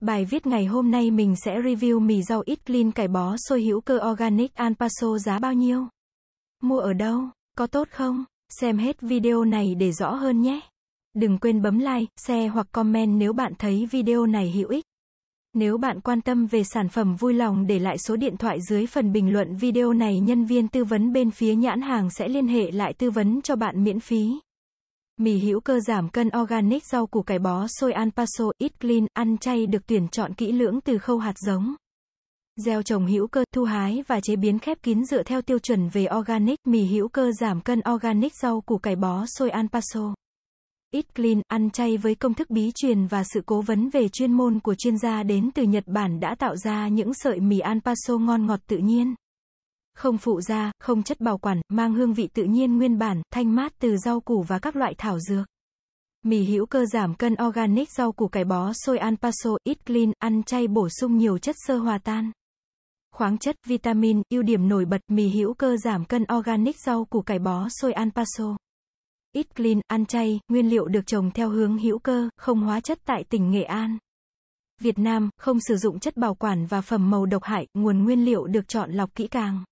Bài viết ngày hôm nay mình sẽ review mì rau ít clean cải bó xôi hữu cơ organic Alpaso giá bao nhiêu? Mua ở đâu? Có tốt không? Xem hết video này để rõ hơn nhé. Đừng quên bấm like, share hoặc comment nếu bạn thấy video này hữu ích. Nếu bạn quan tâm về sản phẩm vui lòng để lại số điện thoại dưới phần bình luận video này nhân viên tư vấn bên phía nhãn hàng sẽ liên hệ lại tư vấn cho bạn miễn phí. Mì hữu cơ giảm cân organic rau củ cải bó xôi An Paso, Eat Clean, ăn chay được tuyển chọn kỹ lưỡng từ khâu hạt giống. Gieo trồng hữu cơ, thu hái và chế biến khép kín dựa theo tiêu chuẩn về organic, mì hữu cơ giảm cân organic rau củ cải bó xôi An Paso. Eat Clean, ăn chay với công thức bí truyền và sự cố vấn về chuyên môn của chuyên gia đến từ Nhật Bản đã tạo ra những sợi mì An Paso ngon ngọt tự nhiên không phụ gia, không chất bảo quản, mang hương vị tự nhiên nguyên bản, thanh mát từ rau củ và các loại thảo dược. Mì hữu cơ giảm cân organic rau củ cải bó xôi al paso, eat clean, ăn chay bổ sung nhiều chất sơ hòa tan. Khoáng chất, vitamin, ưu điểm nổi bật mì hữu cơ giảm cân organic rau củ cải bó xôi al paso. Eat clean, ăn chay, nguyên liệu được trồng theo hướng hữu cơ, không hóa chất tại tỉnh Nghệ An. Việt Nam, không sử dụng chất bảo quản và phẩm màu độc hại, nguồn nguyên liệu được chọn lọc kỹ càng.